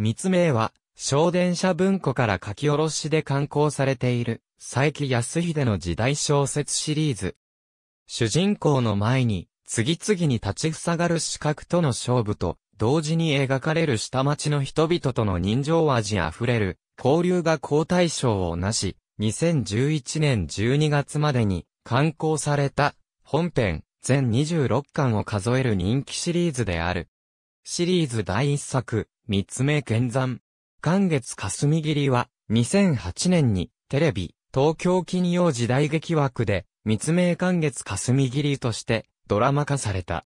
密目は、小電車文庫から書き下ろしで刊行されている、佐伯康秀の時代小説シリーズ。主人公の前に、次々に立ち塞がる資格との勝負と、同時に描かれる下町の人々との人情味あふれる、交流が好対賞をなし、2011年12月までに、刊行された、本編、全26巻を数える人気シリーズである。シリーズ第一作、三つ目剣山。関月霞りは、2008年に、テレビ、東京金曜時代劇枠で、三つ目関月霞りとして、ドラマ化された。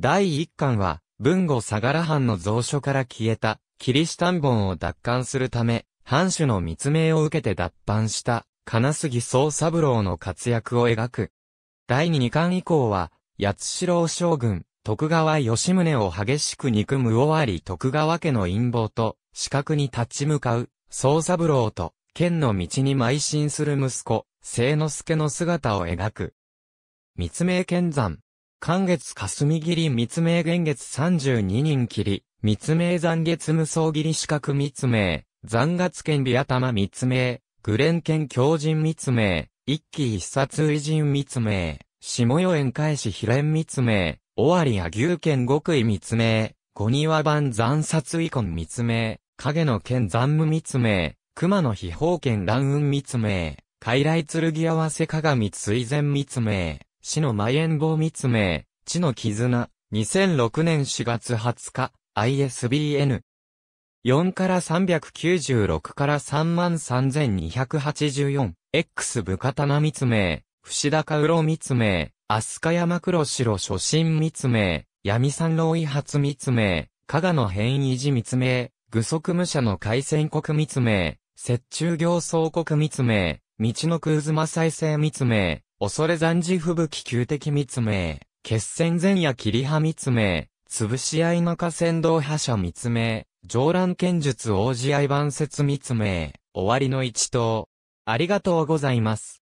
第一巻は、文後相良藩の蔵書から消えた、キリシタン本を奪還するため、藩主の密命を受けて脱藩した、金杉宗三郎の活躍を描く。第二巻以降は、八代将軍、徳川吉宗を激しく憎む尾張徳川家の陰謀と、死角に立ち向かう、宗三郎と、剣の道に邁進する息子、聖之助の姿を描く。密命剣山。寒月霞切り密命元月32人切り、密命残月無双切り四角密命、残月剣美頭密命、グレン剣狂人密命、一騎一殺偉人密命。下与園返し秘連密終尾りや牛剣極意密命、五庭版残殺遺恨密命、影の剣残務密命、熊野秘宝剣乱雲密命、傀儡剣合わせ鏡追善密命、死のま延棒密命、地の絆、2006年4月20日、ISBN。4から396から33284、X 部刀密命、伏かうろ密名、飛鳥山黒白初心密名、闇三郎遺発密名、加賀の変異時密名、具足武者の海戦国密名、雪中行走国密名、道の空妻再生密名、恐れ残事吹雪旧敵密名、決戦前夜切り葉密名、潰し合い中先道覇者密名、上乱剣術王子愛番説密名、終わりの一刀。ありがとうございます。